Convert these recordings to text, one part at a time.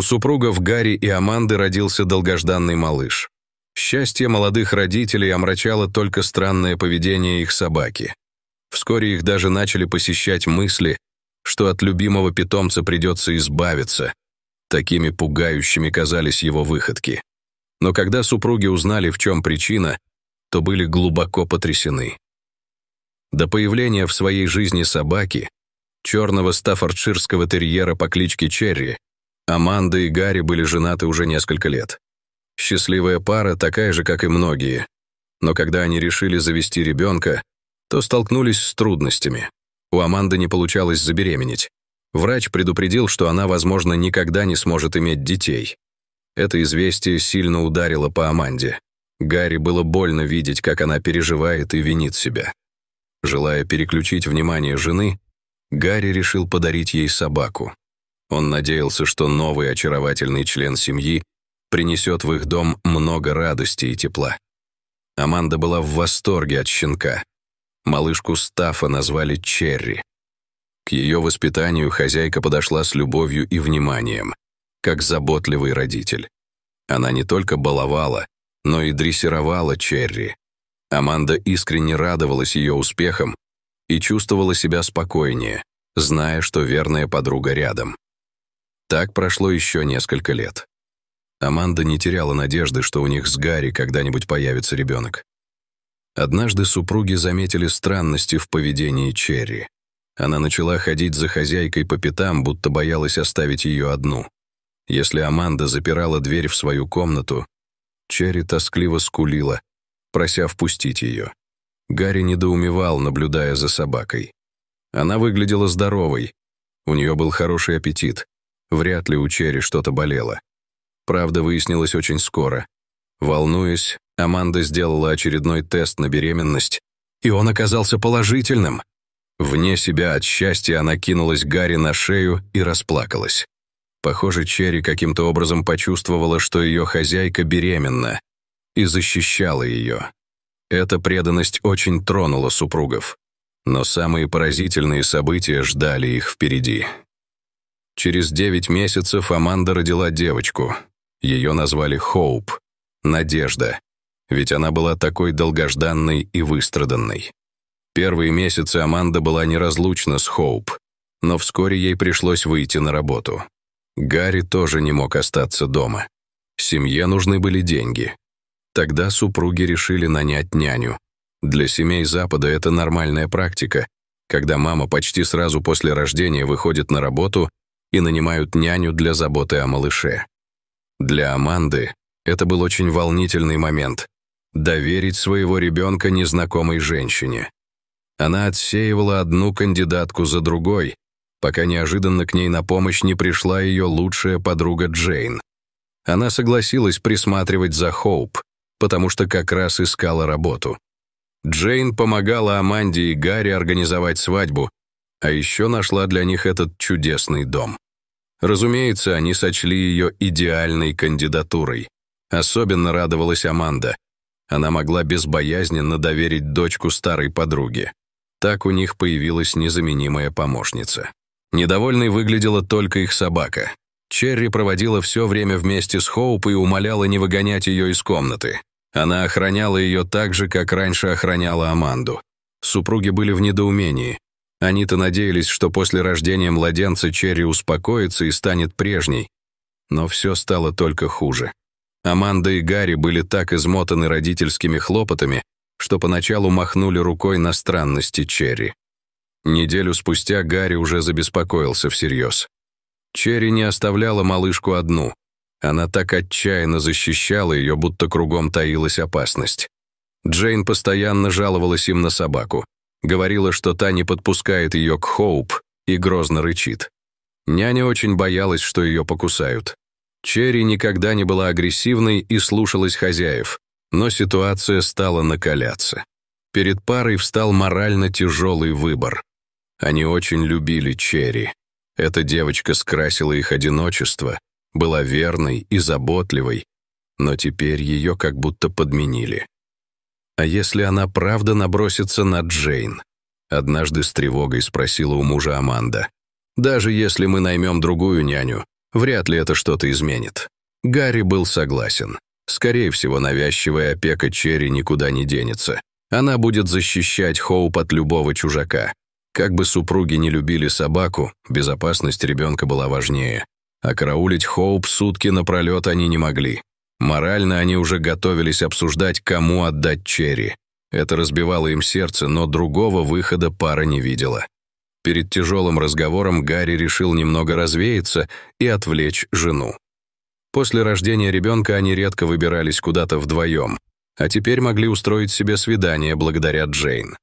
У супругов Гарри и Аманды родился долгожданный малыш. Счастье молодых родителей омрачало только странное поведение их собаки. Вскоре их даже начали посещать мысли, что от любимого питомца придется избавиться. Такими пугающими казались его выходки. Но когда супруги узнали, в чем причина, то были глубоко потрясены. До появления в своей жизни собаки, черного стаффордширского терьера по кличке Черри, Аманда и Гарри были женаты уже несколько лет. Счастливая пара такая же, как и многие. Но когда они решили завести ребенка, то столкнулись с трудностями. У Аманды не получалось забеременеть. Врач предупредил, что она, возможно, никогда не сможет иметь детей. Это известие сильно ударило по Аманде. Гарри было больно видеть, как она переживает и винит себя. Желая переключить внимание жены, Гарри решил подарить ей собаку. Он надеялся, что новый очаровательный член семьи принесет в их дом много радости и тепла. Аманда была в восторге от щенка. Малышку Стафа назвали Черри. К ее воспитанию хозяйка подошла с любовью и вниманием, как заботливый родитель. Она не только баловала, но и дрессировала Черри. Аманда искренне радовалась ее успехам и чувствовала себя спокойнее, зная, что верная подруга рядом. Так прошло еще несколько лет. Аманда не теряла надежды, что у них с Гарри когда-нибудь появится ребенок. Однажды супруги заметили странности в поведении Черри. Она начала ходить за хозяйкой по пятам, будто боялась оставить ее одну. Если Аманда запирала дверь в свою комнату, Черри тоскливо скулила, прося впустить ее. Гарри недоумевал, наблюдая за собакой. Она выглядела здоровой, у нее был хороший аппетит, Вряд ли у Черри что-то болело. Правда, выяснилось очень скоро. Волнуясь, Аманда сделала очередной тест на беременность, и он оказался положительным. Вне себя от счастья она кинулась Гарри на шею и расплакалась. Похоже, Черри каким-то образом почувствовала, что ее хозяйка беременна, и защищала ее. Эта преданность очень тронула супругов. Но самые поразительные события ждали их впереди. Через 9 месяцев Аманда родила девочку. Ее назвали Хоуп – Надежда, ведь она была такой долгожданной и выстраданной. Первые месяцы Аманда была неразлучна с Хоуп, но вскоре ей пришлось выйти на работу. Гарри тоже не мог остаться дома. Семье нужны были деньги. Тогда супруги решили нанять няню. Для семей Запада это нормальная практика, когда мама почти сразу после рождения выходит на работу, и нанимают няню для заботы о малыше. Для Аманды это был очень волнительный момент – доверить своего ребенка незнакомой женщине. Она отсеивала одну кандидатку за другой, пока неожиданно к ней на помощь не пришла ее лучшая подруга Джейн. Она согласилась присматривать за Хоуп, потому что как раз искала работу. Джейн помогала Аманде и Гарри организовать свадьбу, а еще нашла для них этот чудесный дом. Разумеется, они сочли ее идеальной кандидатурой. Особенно радовалась Аманда. Она могла безбоязненно доверить дочку старой подруги. Так у них появилась незаменимая помощница. Недовольной выглядела только их собака. Черри проводила все время вместе с Хоуп и умоляла не выгонять ее из комнаты. Она охраняла ее так же, как раньше охраняла Аманду. Супруги были в недоумении. Они-то надеялись, что после рождения младенца Черри успокоится и станет прежней. Но все стало только хуже. Аманда и Гарри были так измотаны родительскими хлопотами, что поначалу махнули рукой на странности Черри. Неделю спустя Гарри уже забеспокоился всерьез. Черри не оставляла малышку одну. Она так отчаянно защищала ее, будто кругом таилась опасность. Джейн постоянно жаловалась им на собаку. Говорила, что та не подпускает ее к Хоуп и грозно рычит. Няня очень боялась, что ее покусают. Черри никогда не была агрессивной и слушалась хозяев, но ситуация стала накаляться. Перед парой встал морально тяжелый выбор. Они очень любили Черри. Эта девочка скрасила их одиночество, была верной и заботливой, но теперь ее как будто подменили. А если она правда набросится на Джейн? Однажды с тревогой спросила у мужа Аманда. Даже если мы наймем другую няню, вряд ли это что-то изменит. Гарри был согласен. Скорее всего, навязчивая опека Черри никуда не денется. Она будет защищать Хоуп от любого чужака. Как бы супруги не любили собаку, безопасность ребенка была важнее. А караулить Хоуп сутки напролет они не могли. Морально они уже готовились обсуждать, кому отдать Черри. Это разбивало им сердце, но другого выхода пара не видела. Перед тяжелым разговором Гарри решил немного развеяться и отвлечь жену. После рождения ребенка они редко выбирались куда-то вдвоем, а теперь могли устроить себе свидание благодаря Джейн.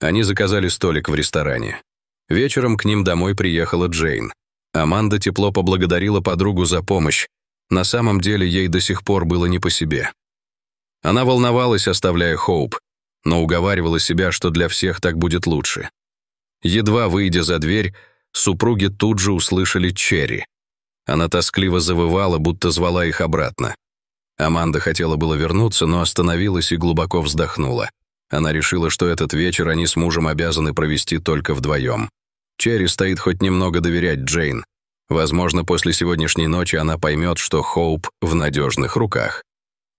Они заказали столик в ресторане. Вечером к ним домой приехала Джейн. Аманда тепло поблагодарила подругу за помощь, на самом деле ей до сих пор было не по себе. Она волновалась, оставляя Хоуп, но уговаривала себя, что для всех так будет лучше. Едва выйдя за дверь, супруги тут же услышали Черри. Она тоскливо завывала, будто звала их обратно. Аманда хотела было вернуться, но остановилась и глубоко вздохнула. Она решила, что этот вечер они с мужем обязаны провести только вдвоем. Черри стоит хоть немного доверять Джейн. Возможно, после сегодняшней ночи она поймет, что Хоуп в надежных руках.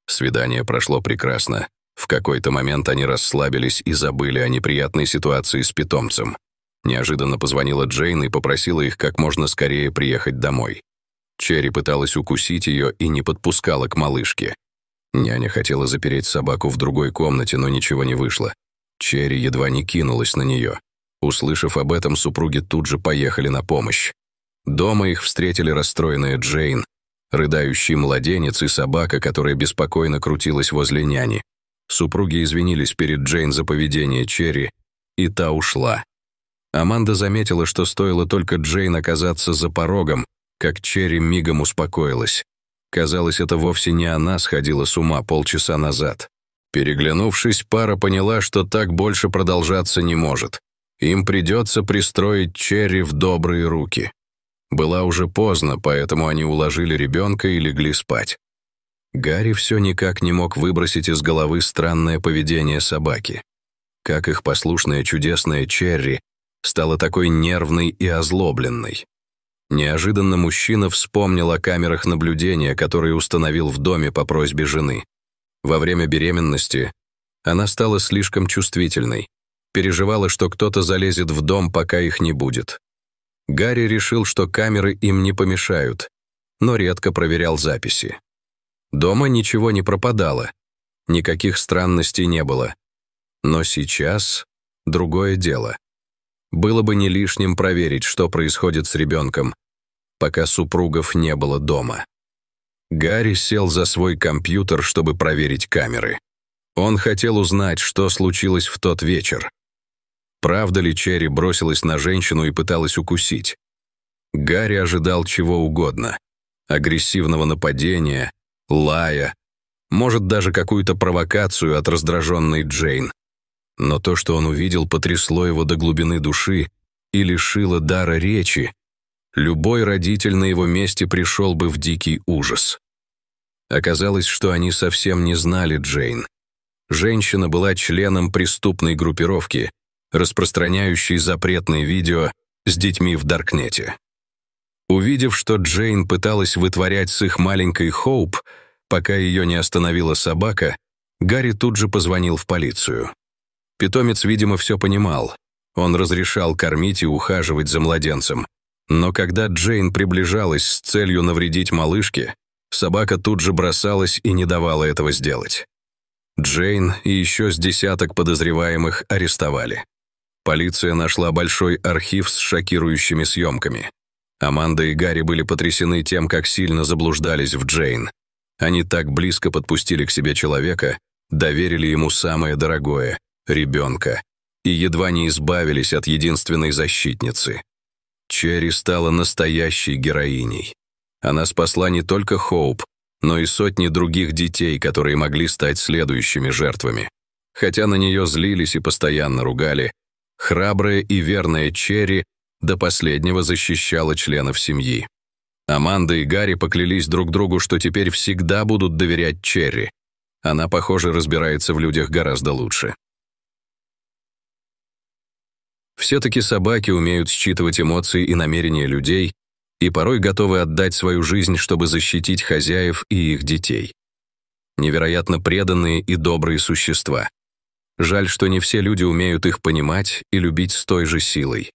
Свидание прошло прекрасно. В какой-то момент они расслабились и забыли о неприятной ситуации с питомцем. Неожиданно позвонила Джейн и попросила их как можно скорее приехать домой. Черри пыталась укусить ее и не подпускала к малышке. Няня хотела запереть собаку в другой комнате, но ничего не вышло. Черри едва не кинулась на нее. Услышав об этом, супруги тут же поехали на помощь. Дома их встретили расстроенная Джейн, рыдающий младенец и собака, которая беспокойно крутилась возле няни. Супруги извинились перед Джейн за поведение Черри, и та ушла. Аманда заметила, что стоило только Джейн оказаться за порогом, как Черри мигом успокоилась. Казалось, это вовсе не она сходила с ума полчаса назад. Переглянувшись, пара поняла, что так больше продолжаться не может. Им придется пристроить Черри в добрые руки. Было уже поздно, поэтому они уложили ребенка и легли спать. Гарри все никак не мог выбросить из головы странное поведение собаки. Как их послушная чудесная Черри стала такой нервной и озлобленной. Неожиданно мужчина вспомнил о камерах наблюдения, которые установил в доме по просьбе жены. Во время беременности она стала слишком чувствительной, переживала, что кто-то залезет в дом, пока их не будет. Гарри решил, что камеры им не помешают, но редко проверял записи. Дома ничего не пропадало, никаких странностей не было. Но сейчас другое дело. Было бы не лишним проверить, что происходит с ребенком, пока супругов не было дома. Гарри сел за свой компьютер, чтобы проверить камеры. Он хотел узнать, что случилось в тот вечер, Правда ли Черри бросилась на женщину и пыталась укусить? Гарри ожидал чего угодно. Агрессивного нападения, лая, может, даже какую-то провокацию от раздраженной Джейн. Но то, что он увидел, потрясло его до глубины души и лишило дара речи. Любой родитель на его месте пришел бы в дикий ужас. Оказалось, что они совсем не знали Джейн. Женщина была членом преступной группировки – распространяющий запретные видео с детьми в Даркнете. Увидев, что Джейн пыталась вытворять с их маленькой Хоуп, пока ее не остановила собака, Гарри тут же позвонил в полицию. Питомец, видимо, все понимал. Он разрешал кормить и ухаживать за младенцем. Но когда Джейн приближалась с целью навредить малышке, собака тут же бросалась и не давала этого сделать. Джейн и еще с десяток подозреваемых арестовали. Полиция нашла большой архив с шокирующими съемками. Аманда и Гарри были потрясены тем, как сильно заблуждались в Джейн. Они так близко подпустили к себе человека, доверили ему самое дорогое – ребенка, и едва не избавились от единственной защитницы. Черри стала настоящей героиней. Она спасла не только Хоуп, но и сотни других детей, которые могли стать следующими жертвами. Хотя на нее злились и постоянно ругали, Храбрая и верная Черри до последнего защищала членов семьи. Аманда и Гарри поклялись друг другу, что теперь всегда будут доверять Черри. Она, похоже, разбирается в людях гораздо лучше. Все-таки собаки умеют считывать эмоции и намерения людей и порой готовы отдать свою жизнь, чтобы защитить хозяев и их детей. Невероятно преданные и добрые существа. Жаль, что не все люди умеют их понимать и любить с той же силой.